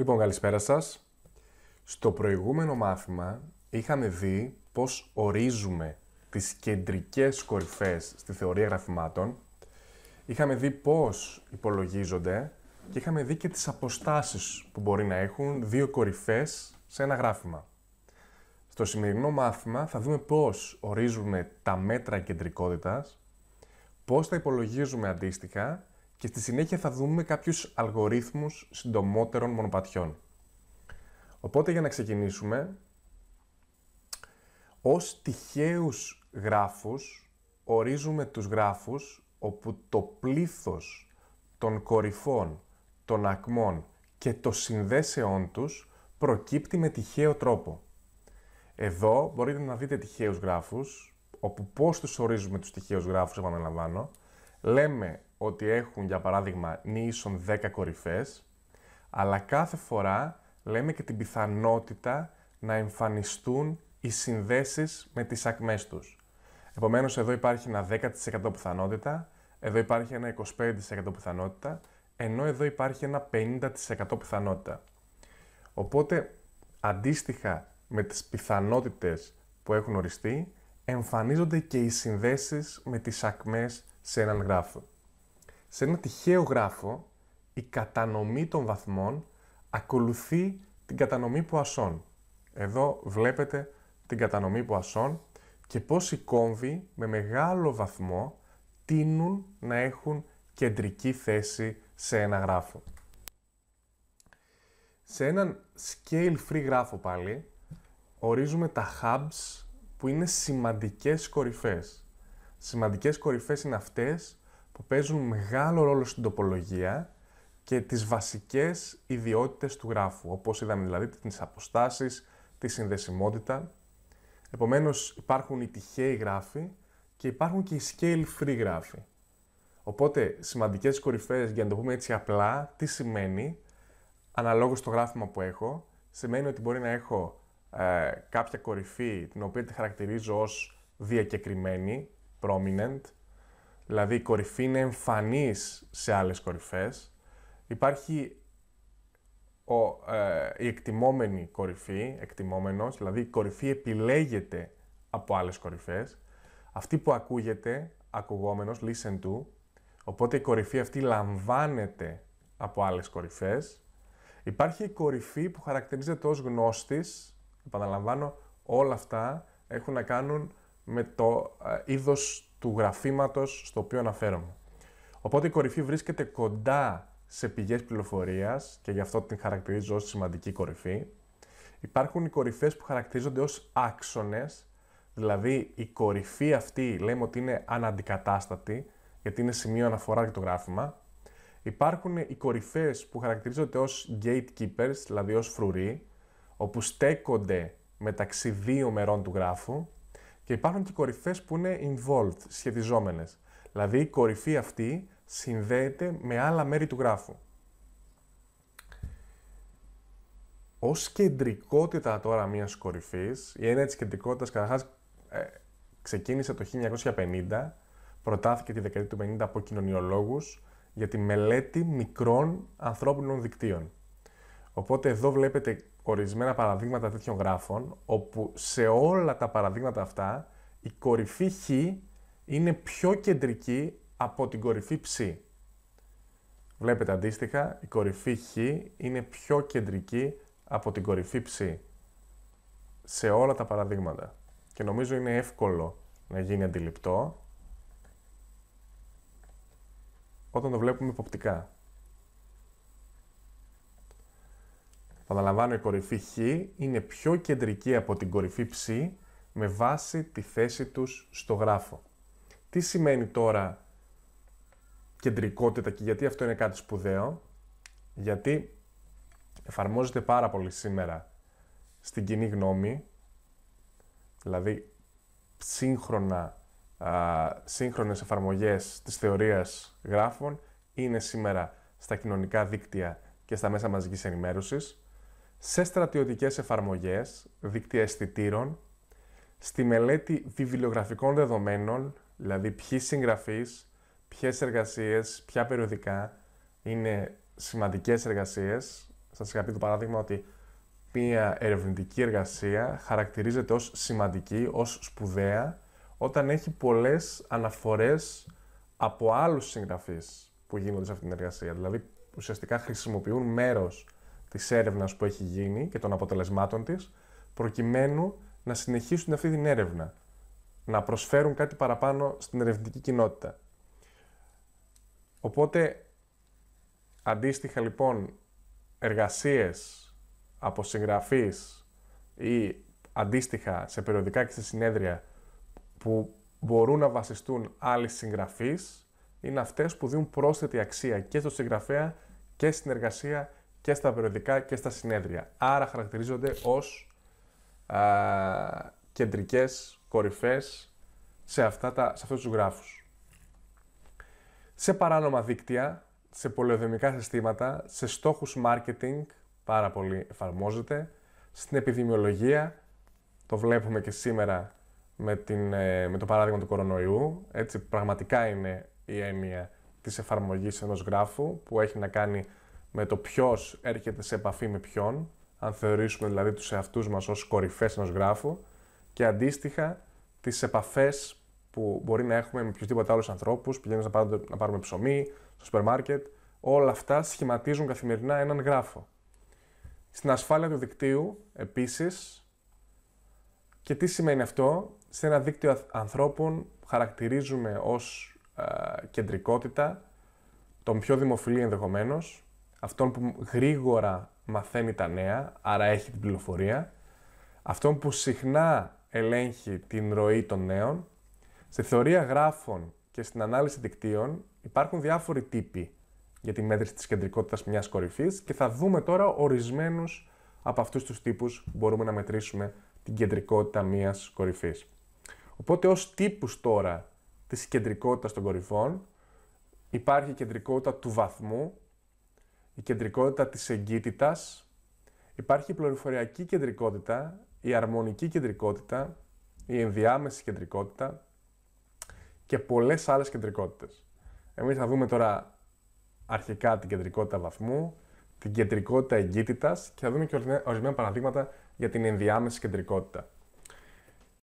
Λοιπόν, καλησπέρα σας. Στο προηγούμενο μάθημα είχαμε δει πώς ορίζουμε τις κεντρικές κορυφές στη θεωρία γραφημάτων. Είχαμε δει πώς υπολογίζονται και είχαμε δει και τις αποστάσεις που μπορεί να έχουν δύο κορυφές σε ένα γράφημα. Στο σημερινό μάθημα θα δούμε πώς ορίζουμε τα μέτρα κεντρικότητας, πώς τα υπολογίζουμε αντίστοιχα και στη συνέχεια θα δούμε κάποιους αλγορίθμους συντομότερων μονοπατιών. Οπότε για να ξεκινήσουμε, ως τυχαίους γράφους ορίζουμε τους γράφους όπου το πλήθος των κορυφών, των ακμών και των συνδέσεών τους προκύπτει με τυχαίο τρόπο. Εδώ μπορείτε να δείτε τυχαίους γράφους, όπου πώς τους ορίζουμε τους τυχαίους γράφους, επαναλαμβάνω. Λέμε ότι έχουν για παράδειγμα νήσων 10 κορυφές, αλλά κάθε φορά λέμε και την πιθανότητα να εμφανιστούν οι συνδέσεις με τις ακμές τους. Επομένως εδώ υπάρχει ένα 10% πιθανότητα, εδώ υπάρχει ένα 25% πιθανότητα, ενώ εδώ υπάρχει ένα 50% πιθανότητα. Οπότε αντίστοιχα με τις πιθανότητες που έχουν οριστεί, εμφανίζονται και οι συνδέσεις με τις ακμές σε έναν γράφο σε ένα τυχαίο γράφο, η κατανομή των βαθμών ακολουθεί την κατανομή ασών. Εδώ βλέπετε την κατανομή ασών και πώς οι κόμβοι με μεγάλο βαθμό τείνουν να έχουν κεντρική θέση σε ένα γράφο. Σε έναν scale-free γράφο πάλι, ορίζουμε τα hubs που είναι σημαντικές κορυφές. Σημαντικές κορυφές είναι αυτές που παίζουν μεγάλο ρόλο στην τοπολογία και τις βασικές ιδιότητες του γράφου, όπως είδαμε δηλαδή τις αποστάσεις, τη συνδεσιμότητα. Επομένως υπάρχουν οι τυχαίοι γράφοι και υπάρχουν και οι scale-free γράφοι. Οπότε σημαντικές κορυφές, για να το πούμε έτσι απλά, τι σημαίνει, αναλόγως το γράφημα που έχω, σημαίνει ότι μπορεί να έχω ε, κάποια κορυφή την οποία τη χαρακτηρίζω ως διακεκριμένη, prominent, Δηλαδή η κορυφή είναι εμφανής σε άλλες κορυφές. Υπάρχει ο, ε, η εκτιμόμενη κορυφή, εκτιμόμενος, δηλαδή η κορυφή επιλέγεται από άλλες κορυφές. Αυτή που ακούγεται, ακουγόμενος, listen to, οπότε η κορυφή αυτή λαμβάνεται από άλλες κορυφές. Υπάρχει η κορυφή που χαρακτηρίζεται ως γνώστης, επαναλαμβάνω, όλα αυτά έχουν να κάνουν με το ε, είδος του γραφήματος στο οποίο αναφέρομαι. Οπότε η κορυφή βρίσκεται κοντά σε πηγές πληροφορίας και γι' αυτό την χαρακτηρίζω ως σημαντική κορυφή. Υπάρχουν οι κορυφές που χαρακτηρίζονται ως άξονες, δηλαδή η κορυφή αυτή λέμε ότι είναι αναντικατάστατη, γιατί είναι σημείο αναφοράς για το γράφημα. Υπάρχουν οι κορυφές που χαρακτηρίζονται ως gatekeepers, δηλαδή ως φρουροί, όπου στέκονται μεταξύ δύο μερών του γράφου και υπάρχουν και κορυφές που είναι involved, σχετιζόμενες. Δηλαδή η κορυφή αυτή συνδέεται με άλλα μέρη του γράφου. Ως κεντρικότητα τώρα μιας κορυφής, η έννοια της κεντρικότητας καταρχάς ε, ξεκίνησε το 1950, προτάθηκε τη δεκαετία του 50 από κοινωνιολόγους για τη μελέτη μικρών ανθρώπινων δικτύων. Οπότε εδώ βλέπετε ορισμένα παραδείγματα τέτοιων γράφων, όπου σε όλα τα παραδείγματα αυτά η κορυφή χ είναι πιο κεντρική από την κορυφή ψ. Βλέπετε αντίστοιχα, η κορυφή χ είναι πιο κεντρική από την κορυφή ψ. Σε όλα τα παραδείγματα. Και νομίζω είναι εύκολο να γίνει αντιληπτό όταν το βλέπουμε υποπτικά. Παναλαμβάνω, η κορυφή Χ είναι πιο κεντρική από την κορυφή Ψ με βάση τη θέση τους στο γράφο. Τι σημαίνει τώρα κεντρικότητα και γιατί αυτό είναι κάτι σπουδαίο. Γιατί εφαρμόζεται πάρα πολύ σήμερα στην κοινή γνώμη, δηλαδή σύγχρονα, α, σύγχρονες εφαρμογές της θεωρίας γράφων είναι σήμερα στα κοινωνικά δίκτυα και στα μέσα μαζικής ενημέρωσης σε στρατιωτικές εφαρμογές, δίκτυα αισθητήρων, στη μελέτη βιβλιογραφικών δεδομένων, δηλαδή ποιοι συγγραφείς, ποιες εργασίες, ποια περιοδικά είναι σημαντικές εργασίες. Σας είχα πει το παράδειγμα ότι μία ερευνητική εργασία χαρακτηρίζεται ως σημαντική, ως σπουδαία, όταν έχει πολλές αναφορές από άλλους συγγραφείς που γίνονται σε αυτήν την εργασία. Δηλαδή, ουσιαστικά χρησιμοποιούν μέρος Της έρευνας που έχει γίνει και των αποτελεσμάτων της προκειμένου να συνεχίσουν αυτή την έρευνα, να προσφέρουν κάτι παραπάνω στην ερευνητική κοινότητα. Οπότε, αντίστοιχα λοιπόν, εργασίες από συγγραφείς ή αντίστοιχα σε περιοδικά και σε συνέδρια που μπορούν να βασιστούν άλλοι συγγραφείς είναι αυτές που δίνουν πρόσθετη αξία και στο συγγραφέα και στην εργασία και στα περιοδικά και στα συνέδρια. Άρα χαρακτηρίζονται ως α, κεντρικές κορυφές σε, αυτά τα, σε αυτούς τους γράφους. Σε παράνομα δίκτυα, σε πολεοδομικά συστήματα, σε στόχους marketing, πάρα πολύ εφαρμόζεται, στην επιδημιολογία, το βλέπουμε και σήμερα με, την, ε, με το παράδειγμα του κορονοϊού, έτσι πραγματικά είναι η έννοια της εφαρμογής ενός γράφου που έχει να κάνει με το ποιος έρχεται σε επαφή με ποιον, αν θεωρήσουμε δηλαδή τους εαυτούς μας ως κορυφές ενός γράφου και αντίστοιχα τις επαφές που μπορεί να έχουμε με οποιοδήποτε άλλους ανθρώπους πηγαίνοντας να, να πάρουμε ψωμί, στο σούπερ μάρκετ, όλα αυτά σχηματίζουν καθημερινά έναν γράφο. Στην ασφάλεια του δικτύου, επίσης, και τι σημαίνει αυτό, σε ένα δίκτυο ανθρώπων που χαρακτηρίζουμε ως ε, κεντρικότητα, τον πιο δημοφιλή ενδεχομένως, αυτόν που γρήγορα μαθαίνει τα νέα, άρα έχει την πληροφορία, αυτόν που συχνά ελέγχει την ροή των νέων. Στη θεωρία γράφων και στην ανάλυση δικτύων υπάρχουν διάφοροι τύποι για τη μέτρηση της κεντρικότητας μιας κορυφής και θα δούμε τώρα ορισμένους από αυτούς τους τύπους που μπορούμε να μετρήσουμε την κεντρικότητα μιας κορυφής. Οπότε ως τύπους τώρα της κεντρικότητας των κορυφών υπάρχει η κεντρικότητα του βαθμού η κεντρικότητα της εγκύτητας, υπάρχει η πληροφοριακή κεντρικότητα, η αρμονική κεντρικότητα, η ενδιάμεση κεντρικότητα και πολλές άλλες κεντρικότητες. Εμείς θα δούμε τώρα αρχικά την κεντρικότητα βαθμού, την κεντρικότητα εγκύτητας και θα δούμε και ορισμένα παραδείγματα για την ενδιάμεση κεντρικότητα.